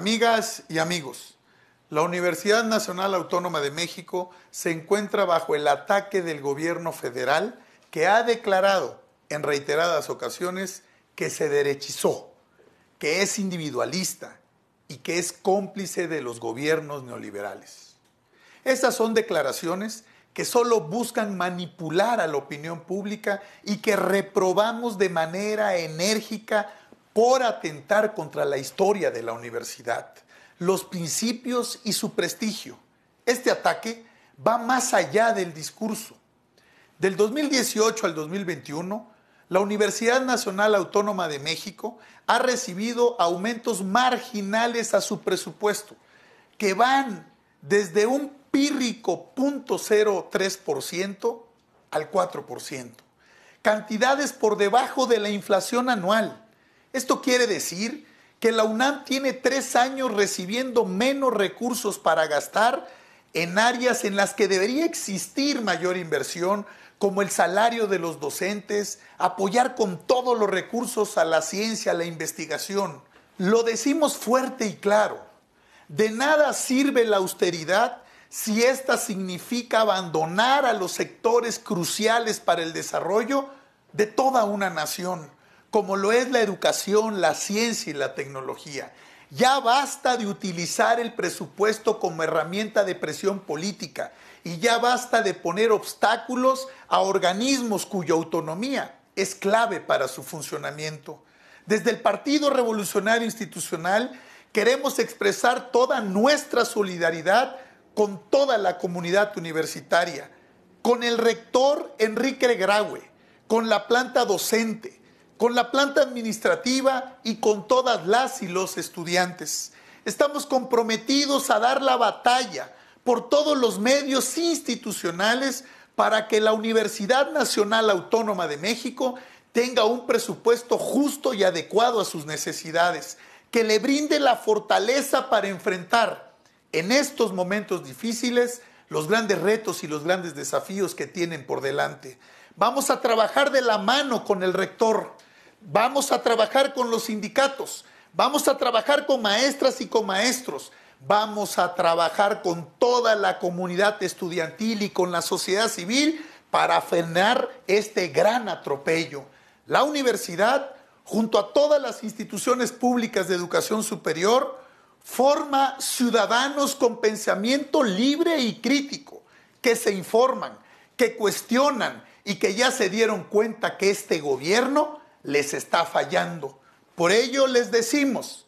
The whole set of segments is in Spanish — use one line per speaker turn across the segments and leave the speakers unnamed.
Amigas y amigos, la Universidad Nacional Autónoma de México se encuentra bajo el ataque del gobierno federal que ha declarado en reiteradas ocasiones que se derechizó, que es individualista y que es cómplice de los gobiernos neoliberales. Estas son declaraciones que solo buscan manipular a la opinión pública y que reprobamos de manera enérgica por atentar contra la historia de la universidad, los principios y su prestigio. Este ataque va más allá del discurso. Del 2018 al 2021, la Universidad Nacional Autónoma de México ha recibido aumentos marginales a su presupuesto, que van desde un pírrico 0.03% al 4%, cantidades por debajo de la inflación anual esto quiere decir que la UNAM tiene tres años recibiendo menos recursos para gastar en áreas en las que debería existir mayor inversión, como el salario de los docentes, apoyar con todos los recursos a la ciencia, a la investigación. Lo decimos fuerte y claro. De nada sirve la austeridad si esta significa abandonar a los sectores cruciales para el desarrollo de toda una nación como lo es la educación, la ciencia y la tecnología. Ya basta de utilizar el presupuesto como herramienta de presión política y ya basta de poner obstáculos a organismos cuya autonomía es clave para su funcionamiento. Desde el Partido Revolucionario Institucional queremos expresar toda nuestra solidaridad con toda la comunidad universitaria, con el rector Enrique Graue, con la planta docente, con la planta administrativa y con todas las y los estudiantes. Estamos comprometidos a dar la batalla por todos los medios institucionales para que la Universidad Nacional Autónoma de México tenga un presupuesto justo y adecuado a sus necesidades, que le brinde la fortaleza para enfrentar en estos momentos difíciles los grandes retos y los grandes desafíos que tienen por delante. Vamos a trabajar de la mano con el rector, Vamos a trabajar con los sindicatos, vamos a trabajar con maestras y con maestros, vamos a trabajar con toda la comunidad estudiantil y con la sociedad civil para frenar este gran atropello. La universidad, junto a todas las instituciones públicas de educación superior, forma ciudadanos con pensamiento libre y crítico, que se informan, que cuestionan y que ya se dieron cuenta que este gobierno les está fallando. Por ello les decimos,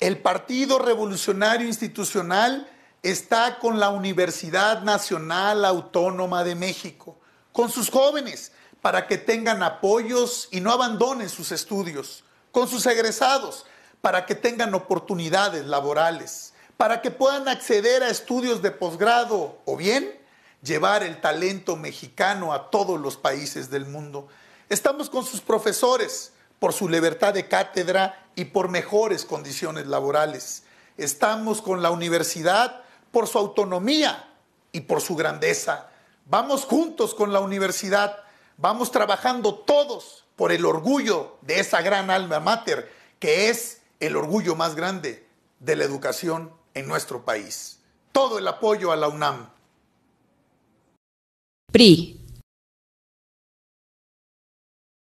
el Partido Revolucionario Institucional está con la Universidad Nacional Autónoma de México, con sus jóvenes, para que tengan apoyos y no abandonen sus estudios, con sus egresados, para que tengan oportunidades laborales, para que puedan acceder a estudios de posgrado o bien llevar el talento mexicano a todos los países del mundo. Estamos con sus profesores por su libertad de cátedra y por mejores condiciones laborales. Estamos con la universidad por su autonomía y por su grandeza. Vamos juntos con la universidad, vamos trabajando todos por el orgullo de esa gran alma mater, que es el orgullo más grande de la educación en nuestro país. Todo el apoyo a la UNAM. PRI